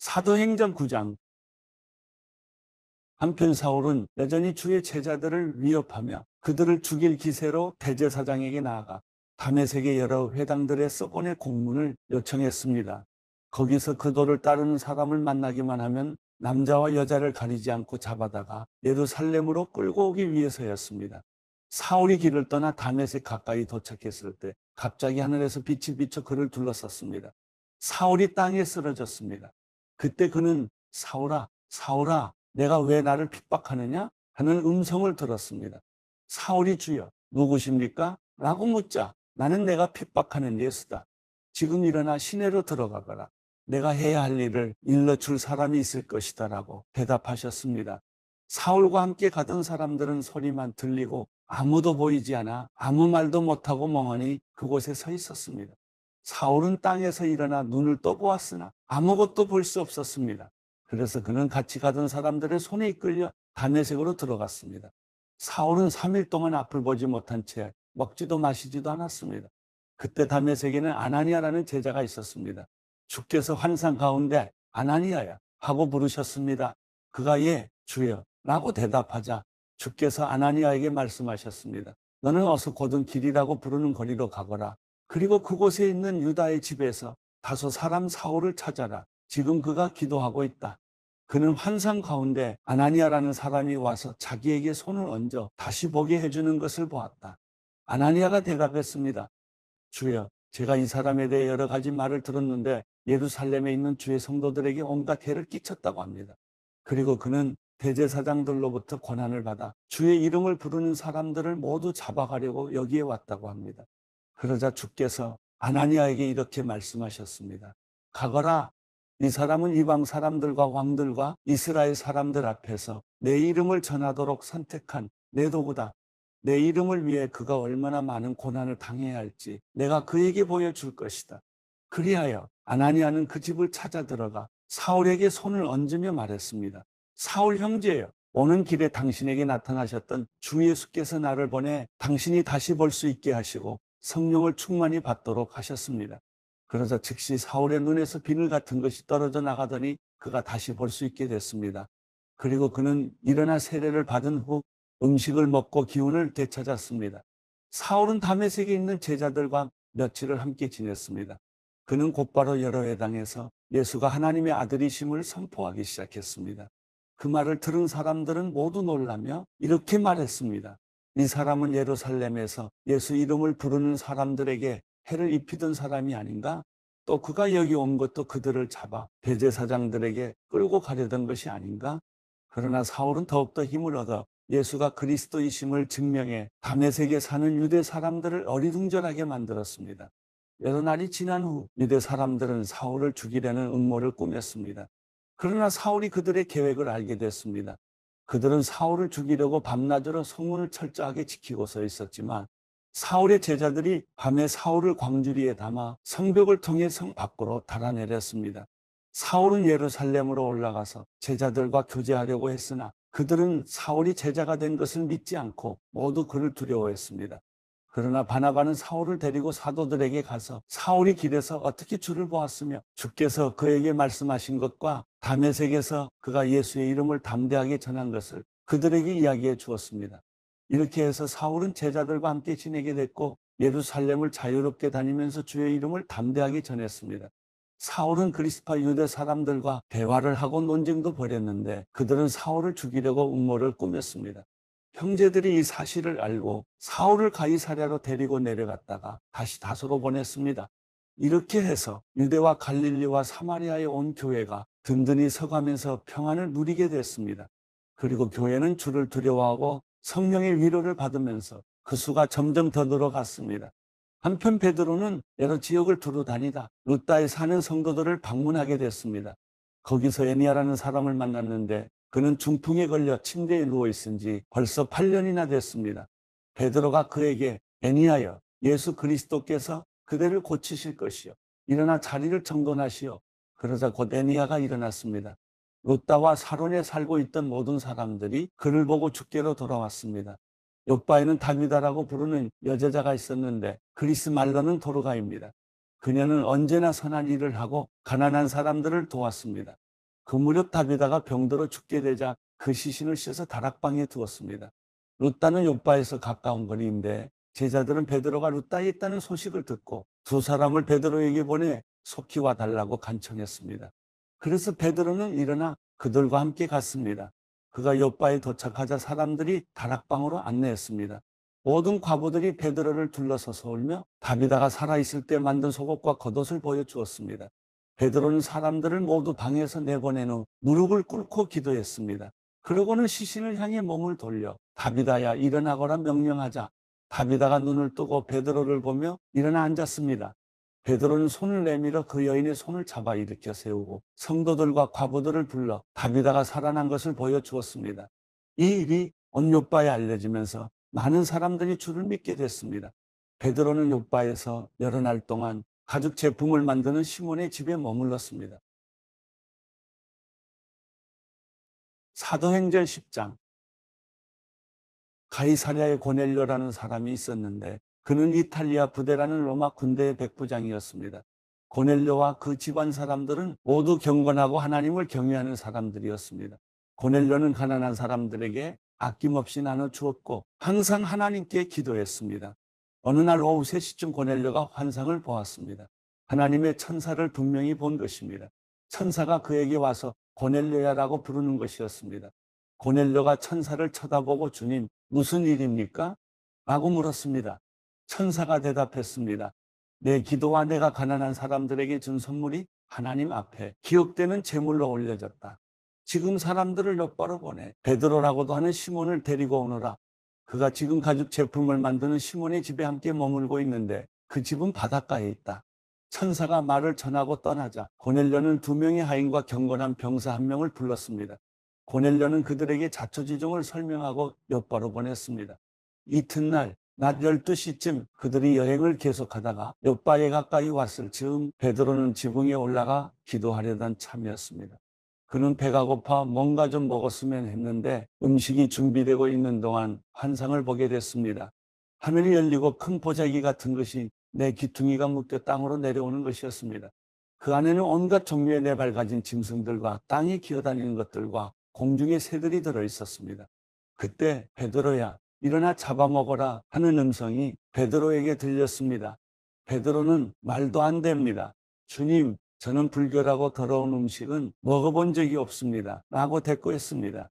사도행전 9장 한편 사울은 여전히 주의 제자들을 위협하며 그들을 죽일 기세로 대제사장에게 나아가 다메색의 여러 회당들의 서건의 공문을 요청했습니다. 거기서 그도를 따르는 사람을 만나기만 하면 남자와 여자를 가리지 않고 잡아다가 예루살렘으로 끌고 오기 위해서였습니다. 사울이 길을 떠나 다메색 가까이 도착했을 때 갑자기 하늘에서 빛이 비쳐 그를 둘러쌌습니다. 사울이 땅에 쓰러졌습니다. 그때 그는 사오라, 사오라, 내가 왜 나를 핍박하느냐? 하는 음성을 들었습니다. 사울이 주여, 누구십니까? 라고 묻자 나는 내가 핍박하는 예수다. 지금 일어나 시내로 들어가거라. 내가 해야 할 일을 일러줄 사람이 있을 것이다 라고 대답하셨습니다. 사울과 함께 가던 사람들은 소리만 들리고 아무도 보이지 않아 아무 말도 못하고 멍하니 그곳에 서 있었습니다. 사울은 땅에서 일어나 눈을 떠보았으나 아무것도 볼 수 없었습니다. 그래서 그는 같이 가던 사람들의 손에 이끌려 다내색으로 들어갔습니다. 사울은 3일 동안 앞을 보지 못한 채 먹지도 마시지도 않았습니다. 그때 다메색에는 아나니아라는 제자가 있었습니다. 주께서 환상 가운데 아나니아야 하고 부르셨습니다. 그가 예 주여 라고 대답하자 주께서 아나니아에게 말씀하셨습니다. 너는 어서 곧은 길이라고 부르는 거리로 가거라. 그리고 그곳에 있는 유다의 집에서 다소 사람 사울을 찾아라. 지금 그가 기도하고 있다. 그는 환상 가운데 아나니아라는 사람이 와서 자기에게 손을 얹어 다시 보게 해주는 것을 보았다. 아나니아가 대답했습니다. 주여, 제가 이 사람에 대해 여러 가지 말을 들었는데 예루살렘에 있는 주의 성도들에게 온갖 해를 끼쳤다고 합니다. 그리고 그는 대제사장들로부터 권한을 받아 주의 이름을 부르는 사람들을 모두 잡아가려고 여기에 왔다고 합니다. 그러자 주께서 아나니아에게 이렇게 말씀하셨습니다. 가거라. 이 사람은 이방 사람들과 왕들과 이스라엘 사람들 앞에서 내 이름을 전하도록 선택한 내 도구다. 내 이름을 위해 그가 얼마나 많은 고난을 당해야 할지 내가 그에게 보여줄 것이다. 그리하여 아나니아는 그 집을 찾아 들어가 사울에게 손을 얹으며 말했습니다. 사울 형제여, 오는 길에 당신에게 나타나셨던 주 예수께서 나를 보내 당신이 다시 볼 수 있게 하시고 성령을 충만히 받도록 하셨습니다. 그러자 즉시 사울의 눈에서 비늘 같은 것이 떨어져 나가더니 그가 다시 볼 수 있게 됐습니다. 그리고 그는 일어나 세례를 받은 후 음식을 먹고 기운을 되찾았습니다. 사울은 담에색에 있는 제자들과 며칠을 함께 지냈습니다. 그는 곧바로 여러 회당에서 예수가 하나님의 아들이심을 선포하기 시작했습니다. 그 말을 들은 사람들은 모두 놀라며 이렇게 말했습니다. 이 사람은 예루살렘에서 예수 이름을 부르는 사람들에게 해를 입히던 사람이 아닌가? 또 그가 여기 온 것도 그들을 잡아 배제사장들에게 끌고 가려던 것이 아닌가? 그러나 사울은 더욱더 힘을 얻어 예수가 그리스도이심을 증명해 담에색에 사는 유대 사람들을 어리둥절하게 만들었습니다. 여러 날이 지난 후 유대 사람들은 사울을 죽이려는 음모를 꾸몄습니다. 그러나 사울이 그들의 계획을 알게 됐습니다. 그들은 사울을 죽이려고 밤낮으로 성문을 철저하게 지키고 서 있었지만 사울의 제자들이 밤에 사울을 광주리에 담아 성벽을 통해 성 밖으로 달아내렸습니다. 사울은 예루살렘으로 올라가서 제자들과 교제하려고 했으나 그들은 사울이 제자가 된 것을 믿지 않고 모두 그를 두려워했습니다. 그러나 바나바는 사울을 데리고 사도들에게 가서 사울이 길에서 어떻게 주를 보았으며 주께서 그에게 말씀하신 것과 담에색에서 그가 예수의 이름을 담대하게 전한 것을 그들에게 이야기해 주었습니다. 이렇게 해서 사울은 제자들과 함께 지내게 됐고 예루살렘을 자유롭게 다니면서 주의 이름을 담대하게 전했습니다. 사울은 그리스파 유대 사람들과 대화를 하고 논쟁도 벌였는데 그들은 사울을 죽이려고 음모를 꾸몄습니다. 형제들이 이 사실을 알고 사울을 가이사랴로 데리고 내려갔다가 다시 다소로 보냈습니다. 이렇게 해서 유대와 갈릴리와 사마리아에 온 교회가 든든히 서가면서 평안을 누리게 됐습니다. 그리고 교회는 주를 두려워하고 성령의 위로를 받으면서 그 수가 점점 더 늘어갔습니다. 한편 베드로는 여러 지역을 두루 다니다 루따에 사는 성도들을 방문하게 됐습니다. 거기서 에니아라는 사람을 만났는데 그는 중풍에 걸려 침대에 누워 있은 지 벌써 8년이나 됐습니다. 베드로가 그에게 애니하여 예수 그리스도께서 그대를 고치실 것이요. 일어나 자리를 정돈하시오. 그러자 곧 애니아가 일어났습니다. 롯다와 사론에 살고 있던 모든 사람들이 그를 보고 주께로 돌아왔습니다. 욕바에는 다미다라고 부르는 여제자가 있었는데 그리스 말로는 도르가입니다. 그녀는 언제나 선한 일을 하고 가난한 사람들을 도왔습니다. 그 무렵 다비다가 병들어 죽게 되자 그 시신을 씻어서 다락방에 두었습니다. 루따는 요바에서 가까운 거리인데 제자들은 베드로가 루따에 있다는 소식을 듣고 두 사람을 베드로에게 보내 속히 와달라고 간청했습니다. 그래서 베드로는 일어나 그들과 함께 갔습니다. 그가 요바에 도착하자 사람들이 다락방으로 안내했습니다. 모든 과부들이 베드로를 둘러서서 울며 다비다가 살아있을 때 만든 속옷과 겉옷을 보여주었습니다. 베드로는 사람들을 모두 방에서 내보낸후 무릎을 꿇고 기도했습니다. 그러고는 시신을 향해 몸을 돌려 다비다야 일어나거라 명령하자 다비다가 눈을 뜨고 베드로를 보며 일어나 앉았습니다. 베드로는 손을 내밀어 그 여인의 손을 잡아 일으켜 세우고 성도들과 과부들을 불러 다비다가 살아난 것을 보여주었습니다. 이 일이 온 요바에 알려지면서 많은 사람들이 주를 믿게 됐습니다. 베드로는 요바에서 여러 날 동안 가죽 제품을 만드는 시몬의 집에 머물렀습니다. 사도행전 10장 가이사랴의 고넬료라는 사람이 있었는데 그는 이탈리아 부대라는 로마 군대의 백부장이었습니다. 고넬료와 그 집안 사람들은 모두 경건하고 하나님을 경외하는 사람들이었습니다. 고넬료는 가난한 사람들에게 아낌없이 나눠 주었고 항상 하나님께 기도했습니다. 어느 날 오후 3시쯤 고넬료가 환상을 보았습니다. 하나님의 천사를 분명히 본 것입니다. 천사가 그에게 와서 고넬료야라고 부르는 것이었습니다. 고넬료가 천사를 쳐다보고 주님 무슨 일입니까? 라고 물었습니다. 천사가 대답했습니다. 내 기도와 내가 가난한 사람들에게 준 선물이 하나님 앞에 기억되는 제물로 올려졌다. 지금 사람들을 엿바로 보내 베드로라고도 하는 시몬을 데리고 오너라 그가 지금 가죽 제품을 만드는 시몬의 집에 함께 머물고 있는데 그 집은 바닷가에 있다. 천사가 말을 전하고 떠나자 고넬료는 두 명의 하인과 경건한 병사 한 명을 불렀습니다. 고넬료는 그들에게 자초지종을 설명하고 옆바로 보냈습니다. 이튿날 낮 12시쯤 그들이 여행을 계속하다가 옆바에 가까이 왔을 즈음 베드로는 지붕에 올라가 기도하려던 참이었습니다. 그는 배가 고파 뭔가 좀 먹었으면 했는데 음식이 준비되고 있는 동안 환상을 보게 됐습니다. 하늘이 열리고 큰 보자기 같은 것이 내 귀퉁이가 묶여 땅으로 내려오는 것이었습니다. 그 안에는 온갖 종류의 내발 가진 짐승들과 땅에 기어다니는 것들과 공중의 새들이 들어 있었습니다. 그때 베드로야 일어나 잡아먹어라 하는 음성이 베드로에게 들렸습니다. 베드로는 말도 안 됩니다. 주님, 저는 불교라고 더러운 음식은 먹어본 적이 없습니다. 라고 대꾸했습니다.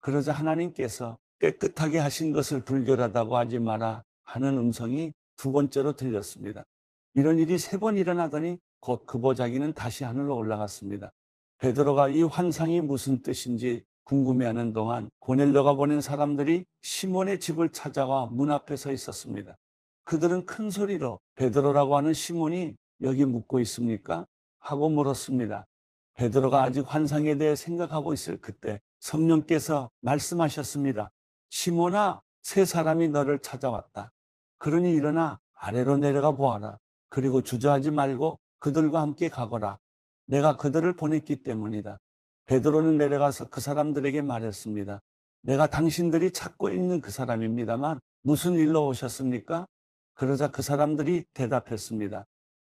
그러자 하나님께서 깨끗하게 하신 것을 불교라다고 하지 마라 하는 음성이 두 번째로 들렸습니다. 이런 일이 세 번 일어나더니 곧 그 보자기는 다시 하늘로 올라갔습니다. 베드로가 이 환상이 무슨 뜻인지 궁금해하는 동안 고넬료가 보낸 사람들이 시몬의 집을 찾아와 문 앞에 서 있었습니다. 그들은 큰 소리로 베드로라고 하는 시몬이 여기 묵고 있습니까? 하고 물었습니다. 베드로가 아직 환상에 대해 생각하고 있을 그때 성령께서 말씀하셨습니다. 시몬아, 세 사람이 너를 찾아왔다. 그러니 일어나 아래로 내려가 보아라. 그리고 주저하지 말고 그들과 함께 가거라. 내가 그들을 보냈기 때문이다. 베드로는 내려가서 그 사람들에게 말했습니다. 내가 당신들이 찾고 있는 그 사람입니다만 무슨 일로 오셨습니까? 그러자 그 사람들이 대답했습니다.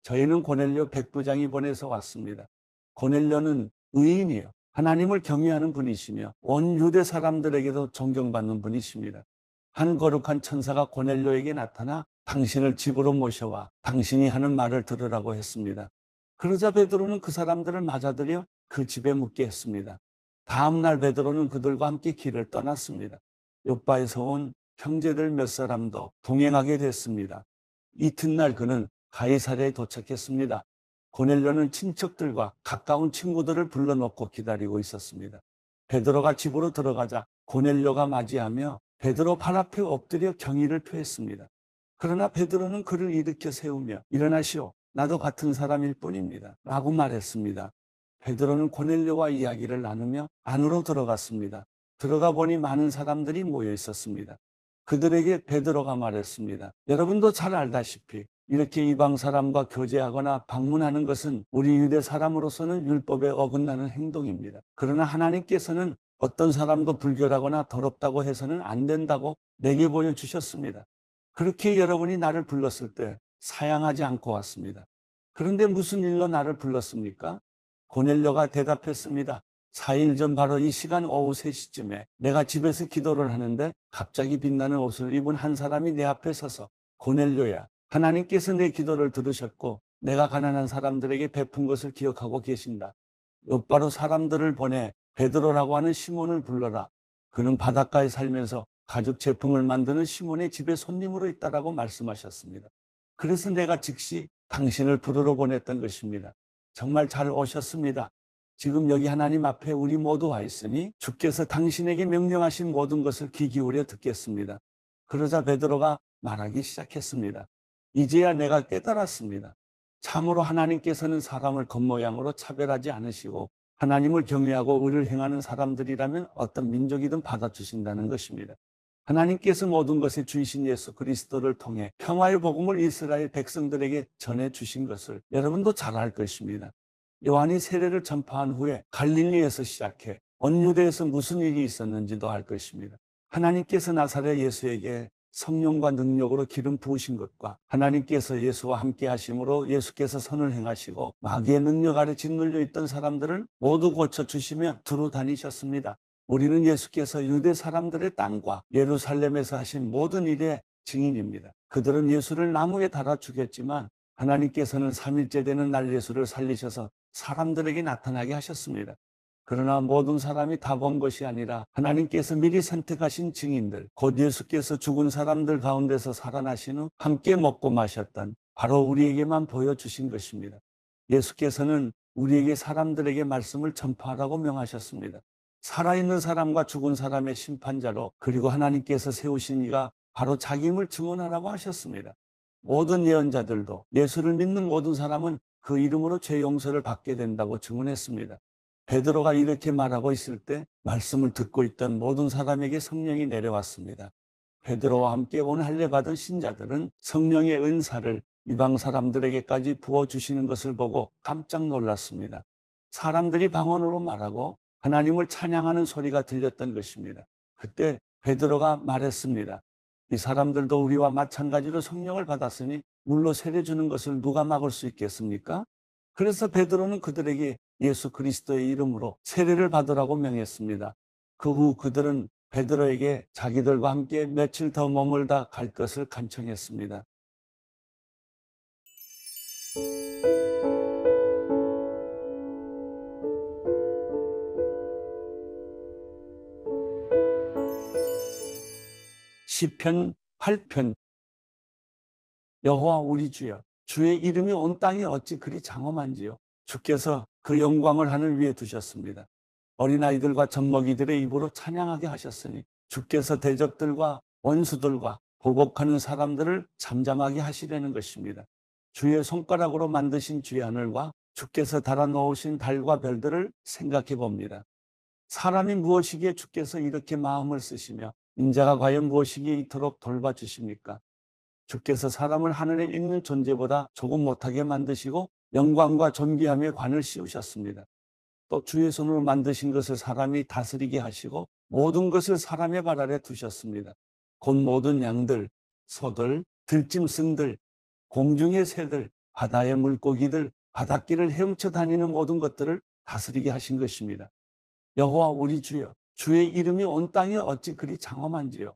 저희는 고넬료 백부장이 보내서 왔습니다. 고넬료는 의인이요 하나님을 경외하는 분이시며 온 유대 사람들에게도 존경받는 분이십니다. 한 거룩한 천사가 고넬료에게 나타나 당신을 집으로 모셔와 당신이 하는 말을 들으라고 했습니다. 그러자 베드로는 그 사람들을 맞아들여 그 집에 묵게 했습니다. 다음 날 베드로는 그들과 함께 길을 떠났습니다. 요바에서 온 형제들 몇 사람도 동행하게 됐습니다. 이튿날 그는 가이사랴에 도착했습니다. 고넬료는 친척들과 가까운 친구들을 불러놓고 기다리고 있었습니다. 베드로가 집으로 들어가자 고넬료가 맞이하며 베드로 발 앞에 엎드려 경의를 표했습니다. 그러나 베드로는 그를 일으켜 세우며 일어나시오. 나도 같은 사람일 뿐입니다. 라고 말했습니다. 베드로는 고넬료와 이야기를 나누며 안으로 들어갔습니다. 들어가 보니 많은 사람들이 모여 있었습니다. 그들에게 베드로가 말했습니다. 여러분도 잘 알다시피 이렇게 이방 사람과 교제하거나 방문하는 것은 우리 유대 사람으로서는 율법에 어긋나는 행동입니다. 그러나 하나님께서는 어떤 사람도 불결하거나 더럽다고 해서는 안 된다고 내게 보여주셨습니다. 그렇게 여러분이 나를 불렀을 때 사양하지 않고 왔습니다. 그런데 무슨 일로 나를 불렀습니까? 고넬료가 대답했습니다. 4일 전 바로 이 시간 오후 3시쯤에 내가 집에서 기도를 하는데 갑자기 빛나는 옷을 입은 한 사람이 내 앞에 서서 고넬료야 하나님께서 내 기도를 들으셨고 내가 가난한 사람들에게 베푼 것을 기억하고 계신다. 곧바로 사람들을 보내 베드로라고 하는 시몬을 불러라. 그는 바닷가에 살면서 가죽 제품을 만드는 시몬의 집에 손님으로 있다라고 말씀하셨습니다. 그래서 내가 즉시 당신을 부르러 보냈던 것입니다. 정말 잘 오셨습니다. 지금 여기 하나님 앞에 우리 모두 와 있으니 주께서 당신에게 명령하신 모든 것을 귀 기울여 듣겠습니다. 그러자 베드로가 말하기 시작했습니다. 이제야 내가 깨달았습니다. 참으로 하나님께서는 사람을 겉모양으로 차별하지 않으시고 하나님을 경외하고 의를 행하는 사람들이라면 어떤 민족이든 받아주신다는 것입니다. 하나님께서 모든 것의 주이신 예수 그리스도를 통해 평화의 복음을 이스라엘 백성들에게 전해 주신 것을 여러분도 잘 알 것입니다. 요한이 세례를 전파한 후에 갈릴리에서 시작해 원유대에서 무슨 일이 있었는지도 알 것입니다. 하나님께서 나사렛 예수에게 성령과 능력으로 기름 부으신 것과 하나님께서 예수와 함께 하심으로 예수께서 선을 행하시고 마귀의 능력 아래 짓눌려 있던 사람들을 모두 고쳐 주시며 두루 다니셨습니다. 우리는 예수께서 유대 사람들의 땅과 예루살렘에서 하신 모든 일의 증인입니다. 그들은 예수를 나무에 달아 죽였지만 하나님께서는 3일째 되는 날 예수를 살리셔서 사람들에게 나타나게 하셨습니다. 그러나 모든 사람이 다 본 것이 아니라 하나님께서 미리 선택하신 증인들, 곧 예수께서 죽은 사람들 가운데서 살아나신 후 함께 먹고 마셨던 바로 우리에게만 보여주신 것입니다. 예수께서는 우리에게 사람들에게 말씀을 전파하라고 명하셨습니다. 살아있는 사람과 죽은 사람의 심판자로 그리고 하나님께서 세우신 이가 바로 자기임을 증언하라고 하셨습니다. 모든 예언자들도 예수를 믿는 모든 사람은 그 이름으로 죄 용서를 받게 된다고 증언했습니다. 베드로가 이렇게 말하고 있을 때 말씀을 듣고 있던 모든 사람에게 성령이 내려왔습니다. 베드로와 함께 온 할례받은 신자들은 성령의 은사를 이방 사람들에게까지 부어주시는 것을 보고 깜짝 놀랐습니다. 사람들이 방언으로 말하고 하나님을 찬양하는 소리가 들렸던 것입니다. 그때 베드로가 말했습니다. 이 사람들도 우리와 마찬가지로 성령을 받았으니 물로 세례 주는 것을 누가 막을 수 있겠습니까? 그래서 베드로는 그들에게 예수 그리스도의 이름으로 세례를 받으라고 명했습니다. 그 후 그들은 베드로에게 자기들과 함께 며칠 더 머물다 갈 것을 간청했습니다. 시편 8편 여호와 우리 주여 주의 이름이 온 땅이 어찌 그리 장엄한지요 주께서 그 영광을 하늘 위에 두셨습니다. 어린아이들과 젖먹이들의 입으로 찬양하게 하셨으니 주께서 대적들과 원수들과 보복하는 사람들을 잠잠하게 하시려는 것입니다. 주의 손가락으로 만드신 주의 하늘과 주께서 달아놓으신 달과 별들을 생각해 봅니다. 사람이 무엇이기에 주께서 이렇게 마음을 쓰시며 인자가 과연 무엇이기에 이토록 돌봐주십니까? 주께서 사람을 하늘에 있는 존재보다 조금 못하게 만드시고 영광과 존귀함의 관을 씌우셨습니다. 또 주의 손으로 만드신 것을 사람이 다스리게 하시고 모든 것을 사람의 발 아래 두셨습니다. 곧 모든 양들, 소들, 들짐승들, 공중의 새들, 바다의 물고기들, 바닷길을 헤엄쳐 다니는 모든 것들을 다스리게 하신 것입니다. 여호와 우리 주여, 주의 이름이 온 땅에 어찌 그리 장엄한지요.